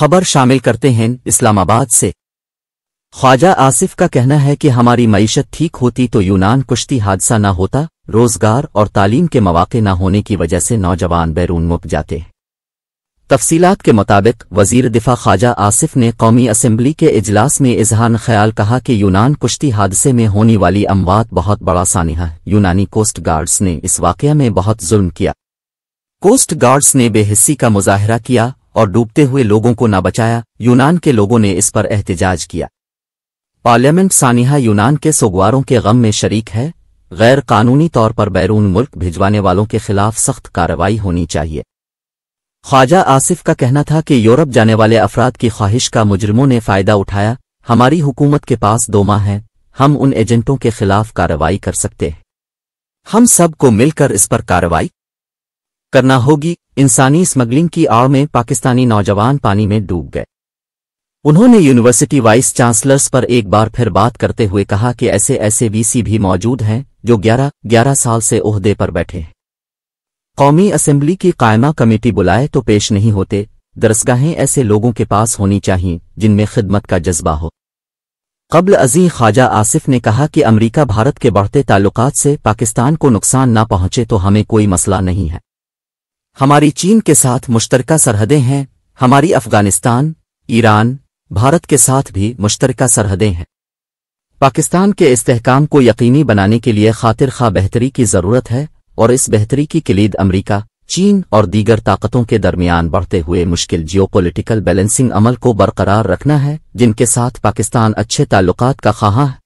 खबर शामिल करते हैं इस्लामाबाद से ख्वाजा आसिफ का कहना है कि हमारी मीशत ठीक होती तो यूनान कुश्ती हादसा न होता रोजगार और तालीम के मौाक़ न होने की वजह से नौजवान बैरून मुक जाते हैं तफसीलात के मुताबिक वजीर दिफा ख्वाजा आसिफ ने कौमी असम्बली के इजलास में इजहान ख्याल कहा कि यूनान कुश्ती हादसे में होने वाली अमवात बहुत बड़ा सानहा है यूनानी कोस्ट गार्ड्स ने इस वाक़े में बहुत जुल्म किया कोस्ट गार्ड्स ने बेहिस्सी का मुजाहरा किया और डूबते हुए लोगों को न बचाया यूनान के लोगों ने इस पर एहतजाज किया पार्लियामेंट सानिहा यूनान के सोगवारों के गम में शरीक है गैर कानूनी तौर पर बैरून मुल्क भिजवाने वालों के खिलाफ सख्त कार्रवाई होनी चाहिए ख्वाजा आसिफ का कहना था कि यूरोप जाने वाले अफराद की ख्वाहिश का मुजरमों ने फ़ायदा उठाया हमारी हुकूमत के पास दो माह है हम उन एजेंटों के खिलाफ कार्रवाई कर सकते हैं हम सबको मिलकर इस पर कार्रवाई करना होगी इंसानी स्मगलिंग की आड़ में पाकिस्तानी नौजवान पानी में डूब गए उन्होंने यूनिवर्सिटी वाइस चांसलर्स पर एक बार फिर बात करते हुए कहा कि ऐसे ऐसे वीसी भी मौजूद हैं जो 11 11 साल से ओहदे पर बैठे हैं कौमी असेंबली की कायमा कमेटी बुलाए तो पेश नहीं होते दरसगाहें ऐसे लोगों के पास होनी चाहिए जिनमें खिदमत का जज्बा हो कबल अजी ख्वाजा आसिफ ने कहा कि अमरीका भारत के बढ़ते ताल्लुक से पाकिस्तान को नुकसान न पहुंचे तो हमें कोई मसला नहीं है हमारी चीन के साथ मुश्तरका सरहदें हैं हमारी अफगानिस्तान ईरान भारत के साथ भी मुश्तरका सरहदें हैं पाकिस्तान के इस्तेकाम को यकीनी बनाने के लिए खातिर खा बेहतरी की ज़रूरत है और इस बेहतरी की किलीद अमरीका चीन और दीगर ताकतों के दरमियान बढ़ते हुए मुश्किल जियोपॉलिटिकल बैलेंसिंग अमल को बरकरार रखना है जिनके साथ पाकिस्तान अच्छे ताल्लुकात का ख्वाह है